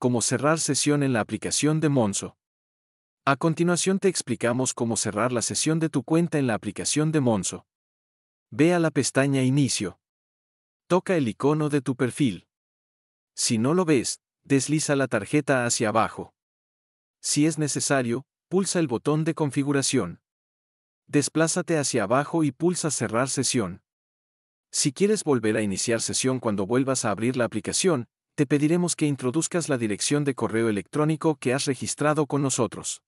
cómo cerrar sesión en la aplicación de Monzo. A continuación te explicamos cómo cerrar la sesión de tu cuenta en la aplicación de Monzo. Ve a la pestaña Inicio. Toca el icono de tu perfil. Si no lo ves, desliza la tarjeta hacia abajo. Si es necesario, pulsa el botón de configuración. Desplázate hacia abajo y pulsa Cerrar sesión. Si quieres volver a iniciar sesión cuando vuelvas a abrir la aplicación, te pediremos que introduzcas la dirección de correo electrónico que has registrado con nosotros.